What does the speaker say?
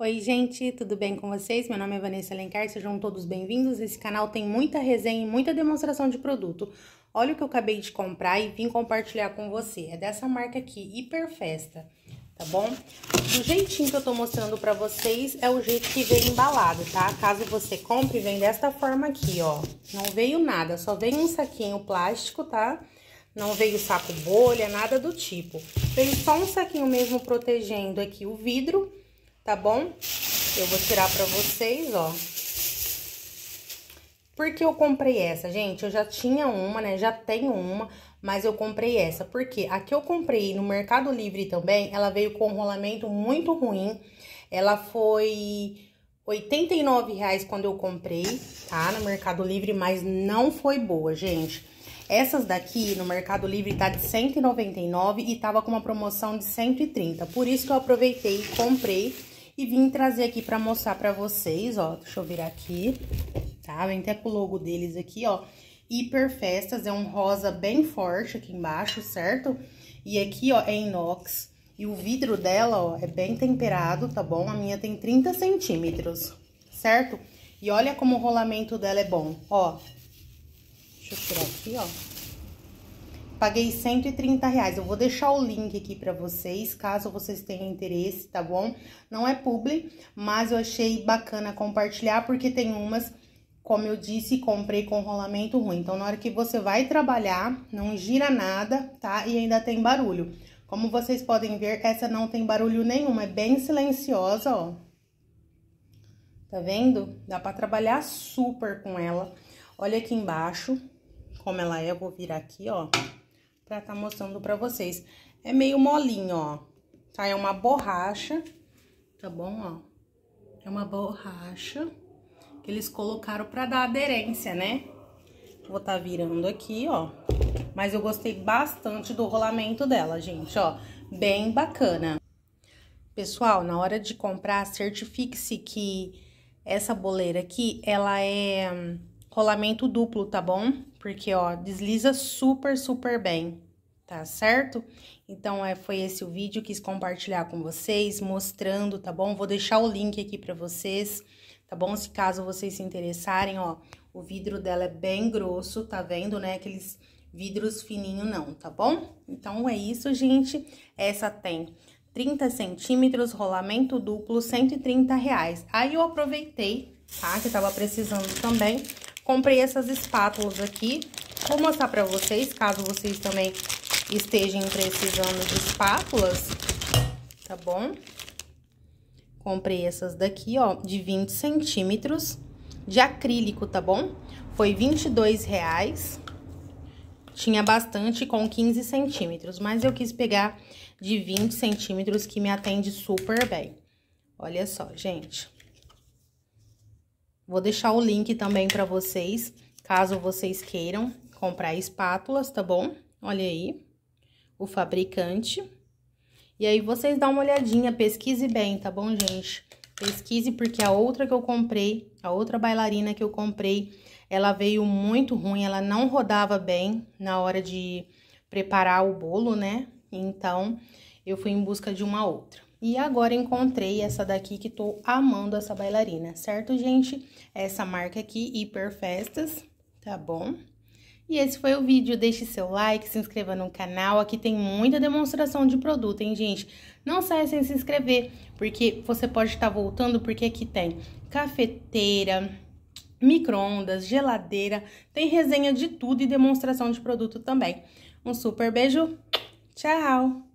Oi, gente, tudo bem com vocês? Meu nome é Vanessa Alencar, sejam todos bem-vindos. Esse canal tem muita resenha e muita demonstração de produto. Olha o que eu acabei de comprar e vim compartilhar com você. É dessa marca aqui, Hiperfesta, tá bom? Do jeitinho que eu tô mostrando pra vocês, é o jeito que veio embalado, tá? Caso você compre, vem desta forma aqui, ó. Não veio nada, só veio um saquinho plástico, tá? Não veio saco bolha, nada do tipo. Veio só um saquinho mesmo protegendo aqui o vidro tá bom? Eu vou tirar pra vocês, ó. Por que eu comprei essa, gente? Eu já tinha uma, né? Já tenho uma, mas eu comprei essa. porque A que eu comprei no Mercado Livre também, ela veio com um rolamento muito ruim. Ela foi R$ quando eu comprei, tá? No Mercado Livre, mas não foi boa, gente. Essas daqui no Mercado Livre tá de 199 e tava com uma promoção de 130. Por isso que eu aproveitei e comprei e vim trazer aqui pra mostrar pra vocês, ó, deixa eu virar aqui, tá? Vem até com o logo deles aqui, ó. hiper festas é um rosa bem forte aqui embaixo, certo? E aqui, ó, é inox. E o vidro dela, ó, é bem temperado, tá bom? A minha tem 30 centímetros, certo? E olha como o rolamento dela é bom, ó. Deixa eu tirar aqui, ó. Paguei 130 reais. Eu vou deixar o link aqui para vocês, caso vocês tenham interesse, tá bom? Não é publi, mas eu achei bacana compartilhar, porque tem umas, como eu disse, comprei com rolamento ruim. Então, na hora que você vai trabalhar, não gira nada, tá? E ainda tem barulho. Como vocês podem ver, essa não tem barulho nenhum, é bem silenciosa, ó. Tá vendo? Dá pra trabalhar super com ela. Olha aqui embaixo como ela é, eu vou virar aqui, ó pra tá mostrando pra vocês. É meio molinho, ó, tá? É uma borracha, tá bom, ó? É uma borracha que eles colocaram pra dar aderência, né? Vou tá virando aqui, ó. Mas eu gostei bastante do rolamento dela, gente, ó. Bem bacana. Pessoal, na hora de comprar, certifique-se que essa boleira aqui, ela é hum, rolamento duplo, tá bom? Porque, ó, desliza super, super bem, tá certo? Então, é, foi esse o vídeo, quis compartilhar com vocês, mostrando, tá bom? Vou deixar o link aqui pra vocês, tá bom? Se caso vocês se interessarem, ó, o vidro dela é bem grosso, tá vendo, né? Aqueles vidros fininhos não, tá bom? Então, é isso, gente. Essa tem 30 centímetros, rolamento duplo, 130 reais. Aí eu aproveitei, tá? Que tava precisando também. Comprei essas espátulas aqui. Vou mostrar pra vocês, caso vocês também estejam precisando de espátulas, tá bom? Comprei essas daqui, ó, de 20 centímetros de acrílico, tá bom? Foi 22 reais. Tinha bastante com 15 centímetros, mas eu quis pegar de 20 centímetros que me atende super bem. Olha só, gente. Vou deixar o link também para vocês, caso vocês queiram comprar espátulas, tá bom? Olha aí, o fabricante. E aí, vocês dão uma olhadinha, pesquise bem, tá bom, gente? Pesquise, porque a outra que eu comprei, a outra bailarina que eu comprei, ela veio muito ruim, ela não rodava bem na hora de preparar o bolo, né? Então, eu fui em busca de uma outra. E agora encontrei essa daqui que tô amando essa bailarina, certo, gente? Essa marca aqui, Hiper Festas, tá bom? E esse foi o vídeo, deixe seu like, se inscreva no canal, aqui tem muita demonstração de produto, hein, gente? Não saia sem se inscrever, porque você pode estar voltando, porque aqui tem cafeteira, micro-ondas, geladeira, tem resenha de tudo e demonstração de produto também. Um super beijo, tchau!